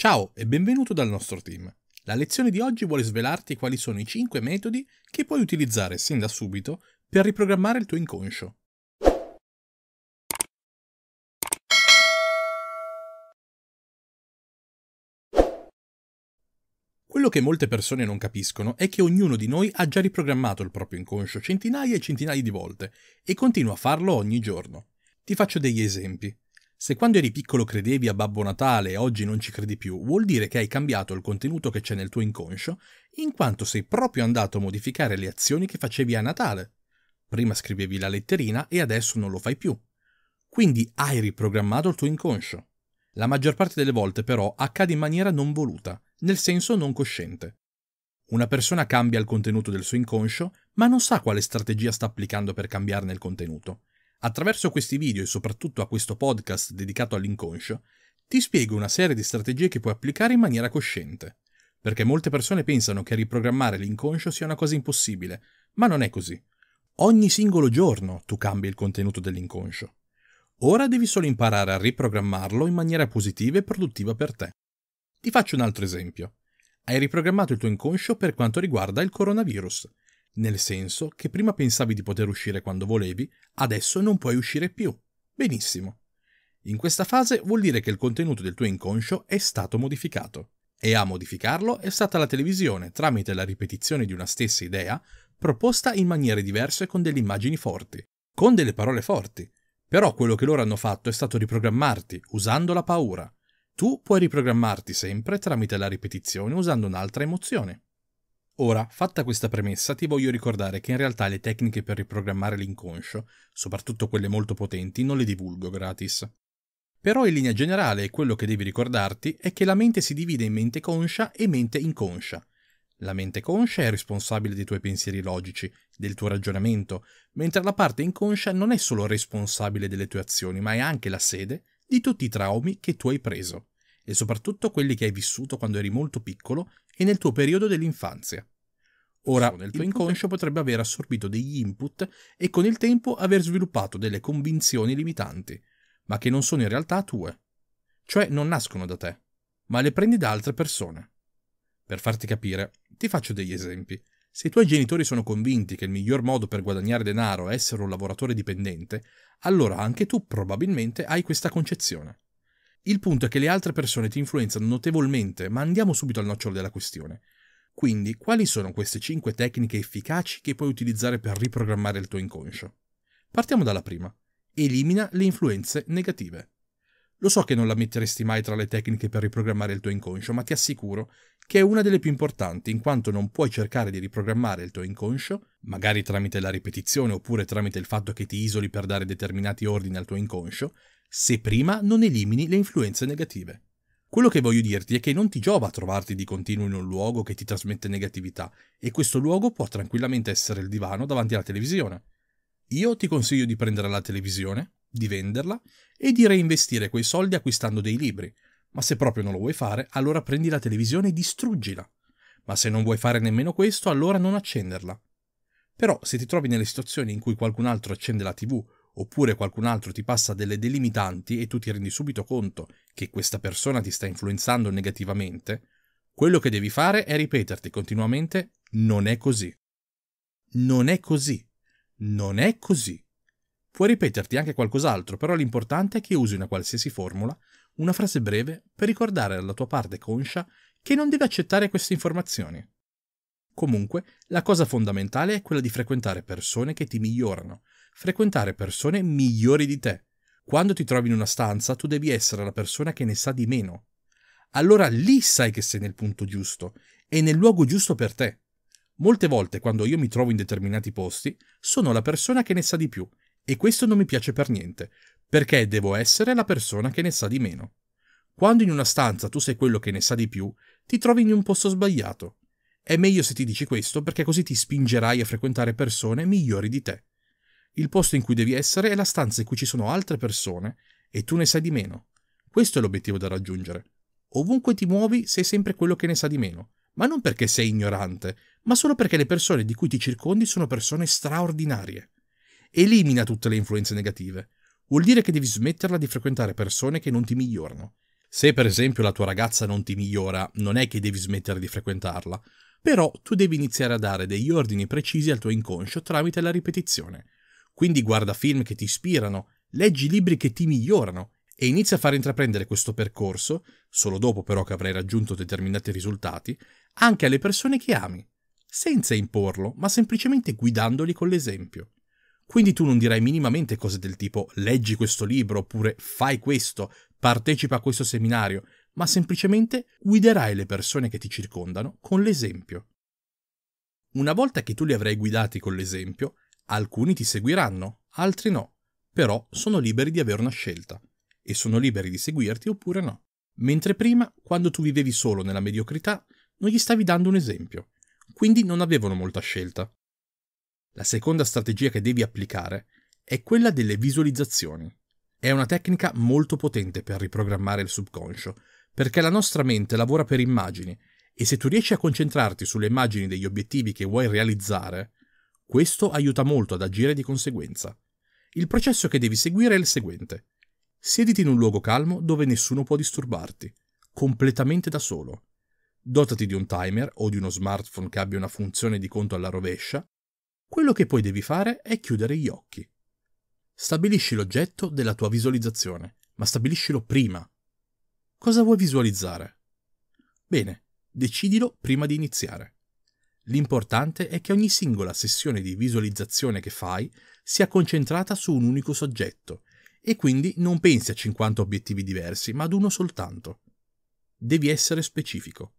Ciao e benvenuto dal nostro team. La lezione di oggi vuole svelarti quali sono i 5 metodi che puoi utilizzare sin da subito per riprogrammare il tuo inconscio. Quello che molte persone non capiscono è che ognuno di noi ha già riprogrammato il proprio inconscio centinaia e centinaia di volte e continua a farlo ogni giorno. Ti faccio degli esempi. Se quando eri piccolo credevi a Babbo Natale e oggi non ci credi più, vuol dire che hai cambiato il contenuto che c'è nel tuo inconscio, in quanto sei proprio andato a modificare le azioni che facevi a Natale. Prima scrivevi la letterina e adesso non lo fai più. Quindi hai riprogrammato il tuo inconscio. La maggior parte delle volte però accade in maniera non voluta, nel senso non cosciente. Una persona cambia il contenuto del suo inconscio, ma non sa quale strategia sta applicando per cambiarne il contenuto Attraverso questi video e soprattutto a questo podcast dedicato all'inconscio, ti spiego una serie di strategie che puoi applicare in maniera cosciente. Perché molte persone pensano che riprogrammare l'inconscio sia una cosa impossibile, ma non è così. Ogni singolo giorno tu cambi il contenuto dell'inconscio. Ora devi solo imparare a riprogrammarlo in maniera positiva e produttiva per te. Ti faccio un altro esempio. Hai riprogrammato il tuo inconscio per quanto riguarda il coronavirus. Nel senso che prima pensavi di poter uscire quando volevi, adesso non puoi uscire più. Benissimo. In questa fase vuol dire che il contenuto del tuo inconscio è stato modificato. E a modificarlo è stata la televisione tramite la ripetizione di una stessa idea, proposta in maniere diverse con delle immagini forti, con delle parole forti. Però quello che loro hanno fatto è stato riprogrammarti usando la paura. Tu puoi riprogrammarti sempre tramite la ripetizione usando un'altra emozione. Ora, fatta questa premessa, ti voglio ricordare che in realtà le tecniche per riprogrammare l'inconscio, soprattutto quelle molto potenti, non le divulgo gratis. Però in linea generale quello che devi ricordarti è che la mente si divide in mente conscia e mente inconscia. La mente conscia è responsabile dei tuoi pensieri logici, del tuo ragionamento, mentre la parte inconscia non è solo responsabile delle tue azioni, ma è anche la sede di tutti i traumi che tu hai preso, e soprattutto quelli che hai vissuto quando eri molto piccolo e nel tuo periodo dell'infanzia. Ora, il tuo inconscio potrebbe aver assorbito degli input e con il tempo aver sviluppato delle convinzioni limitanti, ma che non sono in realtà tue. Cioè non nascono da te, ma le prendi da altre persone. Per farti capire, ti faccio degli esempi. Se i tuoi genitori sono convinti che il miglior modo per guadagnare denaro è essere un lavoratore dipendente, allora anche tu probabilmente hai questa concezione. Il punto è che le altre persone ti influenzano notevolmente, ma andiamo subito al nocciolo della questione. Quindi, quali sono queste 5 tecniche efficaci che puoi utilizzare per riprogrammare il tuo inconscio? Partiamo dalla prima. Elimina le influenze negative. Lo so che non la metteresti mai tra le tecniche per riprogrammare il tuo inconscio, ma ti assicuro che è una delle più importanti, in quanto non puoi cercare di riprogrammare il tuo inconscio, magari tramite la ripetizione oppure tramite il fatto che ti isoli per dare determinati ordini al tuo inconscio, se prima non elimini le influenze negative. Quello che voglio dirti è che non ti giova trovarti di continuo in un luogo che ti trasmette negatività, e questo luogo può tranquillamente essere il divano davanti alla televisione. Io ti consiglio di prendere la televisione, di venderla e di reinvestire quei soldi acquistando dei libri. Ma se proprio non lo vuoi fare, allora prendi la televisione e distruggila. Ma se non vuoi fare nemmeno questo, allora non accenderla. Però se ti trovi nelle situazioni in cui qualcun altro accende la TV oppure qualcun altro ti passa delle delimitanti e tu ti rendi subito conto che questa persona ti sta influenzando negativamente, quello che devi fare è ripeterti continuamente non è così. Non è così. Non è così. Puoi ripeterti anche qualcos'altro, però l'importante è che usi una qualsiasi formula, una frase breve, per ricordare alla tua parte conscia che non deve accettare queste informazioni. Comunque, la cosa fondamentale è quella di frequentare persone che ti migliorano, frequentare persone migliori di te. Quando ti trovi in una stanza, tu devi essere la persona che ne sa di meno. Allora lì sai che sei nel punto giusto e nel luogo giusto per te. Molte volte quando io mi trovo in determinati posti, sono la persona che ne sa di più e questo non mi piace per niente, perché devo essere la persona che ne sa di meno. Quando in una stanza tu sei quello che ne sa di più, ti trovi in un posto sbagliato. È meglio se ti dici questo perché così ti spingerai a frequentare persone migliori di te. Il posto in cui devi essere è la stanza in cui ci sono altre persone e tu ne sai di meno. Questo è l'obiettivo da raggiungere. Ovunque ti muovi sei sempre quello che ne sa di meno, ma non perché sei ignorante, ma solo perché le persone di cui ti circondi sono persone straordinarie. Elimina tutte le influenze negative. Vuol dire che devi smetterla di frequentare persone che non ti migliorano. Se per esempio la tua ragazza non ti migliora, non è che devi smettere di frequentarla, però tu devi iniziare a dare degli ordini precisi al tuo inconscio tramite la ripetizione. Quindi guarda film che ti ispirano, leggi libri che ti migliorano e inizia a far intraprendere questo percorso, solo dopo però che avrai raggiunto determinati risultati, anche alle persone che ami, senza imporlo, ma semplicemente guidandoli con l'esempio. Quindi tu non dirai minimamente cose del tipo leggi questo libro oppure fai questo, partecipa a questo seminario, ma semplicemente guiderai le persone che ti circondano con l'esempio. Una volta che tu li avrai guidati con l'esempio, Alcuni ti seguiranno, altri no, però sono liberi di avere una scelta e sono liberi di seguirti oppure no. Mentre prima, quando tu vivevi solo nella mediocrità, non gli stavi dando un esempio, quindi non avevano molta scelta. La seconda strategia che devi applicare è quella delle visualizzazioni. È una tecnica molto potente per riprogrammare il subconscio, perché la nostra mente lavora per immagini e se tu riesci a concentrarti sulle immagini degli obiettivi che vuoi realizzare, questo aiuta molto ad agire di conseguenza. Il processo che devi seguire è il seguente. Siediti in un luogo calmo dove nessuno può disturbarti, completamente da solo. Dotati di un timer o di uno smartphone che abbia una funzione di conto alla rovescia. Quello che poi devi fare è chiudere gli occhi. Stabilisci l'oggetto della tua visualizzazione, ma stabiliscilo prima. Cosa vuoi visualizzare? Bene, decidilo prima di iniziare. L'importante è che ogni singola sessione di visualizzazione che fai sia concentrata su un unico soggetto e quindi non pensi a 50 obiettivi diversi, ma ad uno soltanto. Devi essere specifico.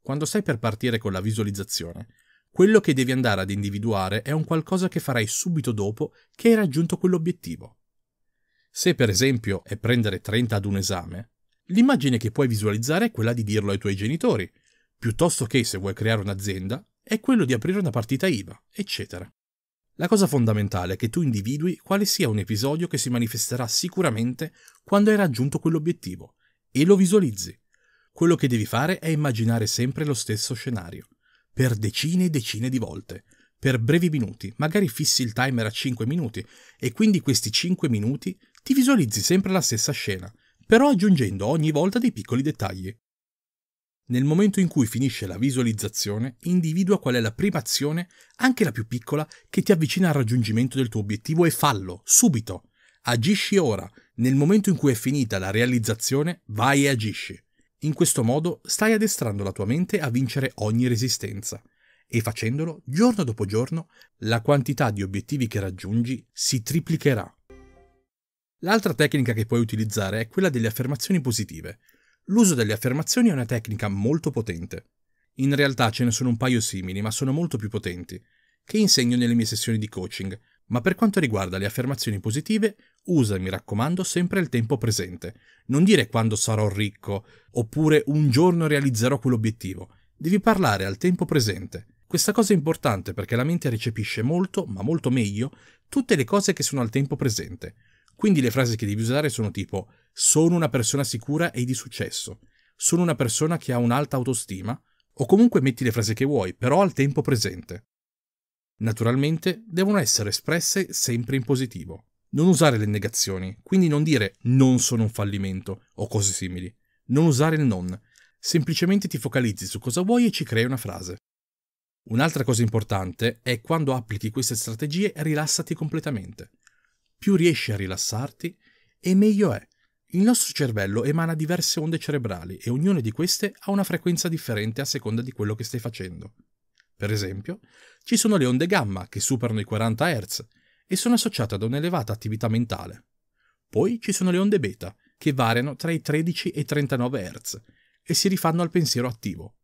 Quando stai per partire con la visualizzazione, quello che devi andare ad individuare è un qualcosa che farai subito dopo che hai raggiunto quell'obiettivo. Se per esempio è prendere 30 ad un esame, l'immagine che puoi visualizzare è quella di dirlo ai tuoi genitori, piuttosto che se vuoi creare un'azienda, è quello di aprire una partita IVA, eccetera. La cosa fondamentale è che tu individui quale sia un episodio che si manifesterà sicuramente quando hai raggiunto quell'obiettivo e lo visualizzi. Quello che devi fare è immaginare sempre lo stesso scenario, per decine e decine di volte, per brevi minuti, magari fissi il timer a 5 minuti e quindi questi 5 minuti ti visualizzi sempre la stessa scena, però aggiungendo ogni volta dei piccoli dettagli. Nel momento in cui finisce la visualizzazione, individua qual è la prima azione, anche la più piccola, che ti avvicina al raggiungimento del tuo obiettivo e fallo, subito. Agisci ora. Nel momento in cui è finita la realizzazione, vai e agisci. In questo modo stai addestrando la tua mente a vincere ogni resistenza. E facendolo, giorno dopo giorno, la quantità di obiettivi che raggiungi si triplicherà. L'altra tecnica che puoi utilizzare è quella delle affermazioni positive. L'uso delle affermazioni è una tecnica molto potente. In realtà ce ne sono un paio simili, ma sono molto più potenti, che insegno nelle mie sessioni di coaching, ma per quanto riguarda le affermazioni positive, usa, mi raccomando, sempre il tempo presente. Non dire quando sarò ricco, oppure un giorno realizzerò quell'obiettivo. Devi parlare al tempo presente. Questa cosa è importante perché la mente recepisce molto, ma molto meglio, tutte le cose che sono al tempo presente. Quindi le frasi che devi usare sono tipo sono una persona sicura e di successo, sono una persona che ha un'alta autostima, o comunque metti le frasi che vuoi, però al tempo presente. Naturalmente devono essere espresse sempre in positivo. Non usare le negazioni, quindi non dire non sono un fallimento o cose simili. Non usare il non, semplicemente ti focalizzi su cosa vuoi e ci crei una frase. Un'altra cosa importante è quando applichi queste strategie rilassati completamente più riesci a rilassarti e meglio è. Il nostro cervello emana diverse onde cerebrali e ognuna di queste ha una frequenza differente a seconda di quello che stai facendo. Per esempio, ci sono le onde gamma che superano i 40 Hz e sono associate ad un'elevata attività mentale. Poi ci sono le onde beta, che variano tra i 13 e i 39 Hz e si rifanno al pensiero attivo.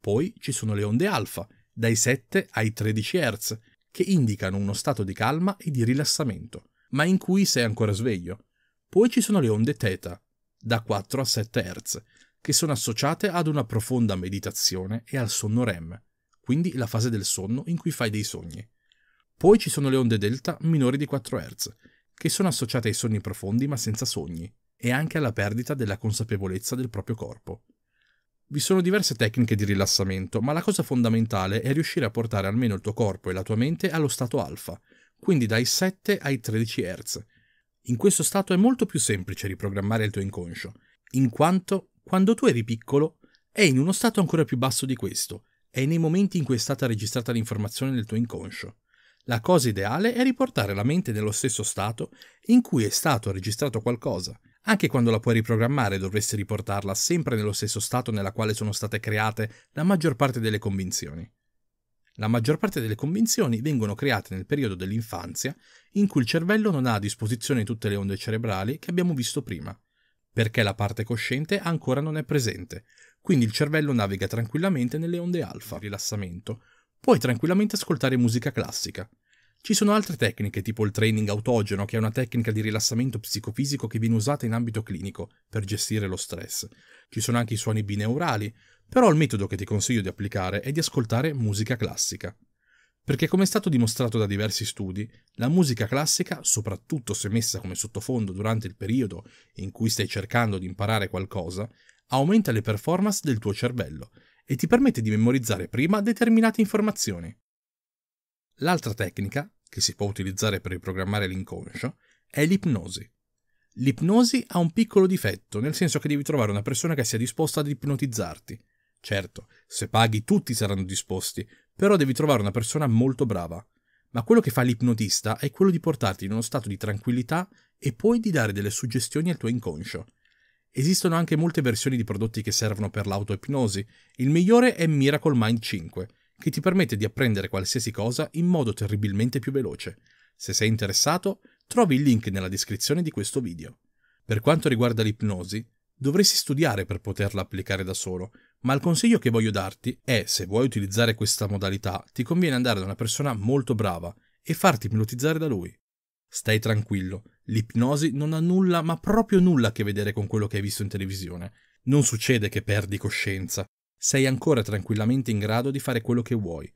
Poi ci sono le onde alfa, dai 7 ai 13 Hz, che indicano uno stato di calma e di rilassamento ma in cui sei ancora sveglio. Poi ci sono le onde teta, da 4 a 7 Hz, che sono associate ad una profonda meditazione e al sonno REM, quindi la fase del sonno in cui fai dei sogni. Poi ci sono le onde delta minori di 4 Hz, che sono associate ai sogni profondi ma senza sogni, e anche alla perdita della consapevolezza del proprio corpo. Vi sono diverse tecniche di rilassamento, ma la cosa fondamentale è riuscire a portare almeno il tuo corpo e la tua mente allo stato alfa, quindi dai 7 ai 13 Hz. In questo stato è molto più semplice riprogrammare il tuo inconscio, in quanto quando tu eri piccolo è in uno stato ancora più basso di questo, è nei momenti in cui è stata registrata l'informazione nel tuo inconscio. La cosa ideale è riportare la mente nello stesso stato in cui è stato registrato qualcosa. Anche quando la puoi riprogrammare dovresti riportarla sempre nello stesso stato nella quale sono state create la maggior parte delle convinzioni. La maggior parte delle convinzioni vengono create nel periodo dell'infanzia, in cui il cervello non ha a disposizione tutte le onde cerebrali che abbiamo visto prima, perché la parte cosciente ancora non è presente, quindi il cervello naviga tranquillamente nelle onde alfa, rilassamento. Puoi tranquillamente ascoltare musica classica, ci sono altre tecniche, tipo il training autogeno, che è una tecnica di rilassamento psicofisico che viene usata in ambito clinico per gestire lo stress. Ci sono anche i suoni bineurali, però il metodo che ti consiglio di applicare è di ascoltare musica classica. Perché come è stato dimostrato da diversi studi, la musica classica, soprattutto se messa come sottofondo durante il periodo in cui stai cercando di imparare qualcosa, aumenta le performance del tuo cervello e ti permette di memorizzare prima determinate informazioni. L'altra tecnica, che si può utilizzare per riprogrammare l'inconscio, è l'ipnosi. L'ipnosi ha un piccolo difetto, nel senso che devi trovare una persona che sia disposta ad ipnotizzarti. Certo, se paghi tutti saranno disposti, però devi trovare una persona molto brava. Ma quello che fa l'ipnotista è quello di portarti in uno stato di tranquillità e poi di dare delle suggestioni al tuo inconscio. Esistono anche molte versioni di prodotti che servono per l'autoipnosi. Il migliore è Miracle Mind 5, che ti permette di apprendere qualsiasi cosa in modo terribilmente più veloce. Se sei interessato, trovi il link nella descrizione di questo video. Per quanto riguarda l'ipnosi, dovresti studiare per poterla applicare da solo, ma il consiglio che voglio darti è, se vuoi utilizzare questa modalità, ti conviene andare da una persona molto brava e farti ipnotizzare da lui. Stai tranquillo, l'ipnosi non ha nulla, ma proprio nulla a che vedere con quello che hai visto in televisione. Non succede che perdi coscienza, sei ancora tranquillamente in grado di fare quello che vuoi.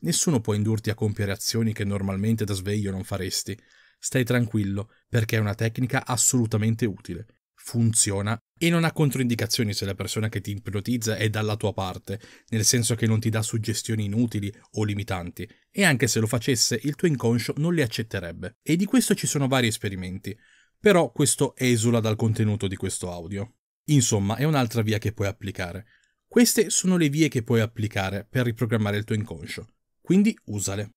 Nessuno può indurti a compiere azioni che normalmente da sveglio non faresti. Stai tranquillo, perché è una tecnica assolutamente utile. Funziona e non ha controindicazioni se la persona che ti ipnotizza è dalla tua parte, nel senso che non ti dà suggestioni inutili o limitanti, e anche se lo facesse il tuo inconscio non le accetterebbe. E di questo ci sono vari esperimenti, però questo esula dal contenuto di questo audio. Insomma, è un'altra via che puoi applicare. Queste sono le vie che puoi applicare per riprogrammare il tuo inconscio, quindi usale.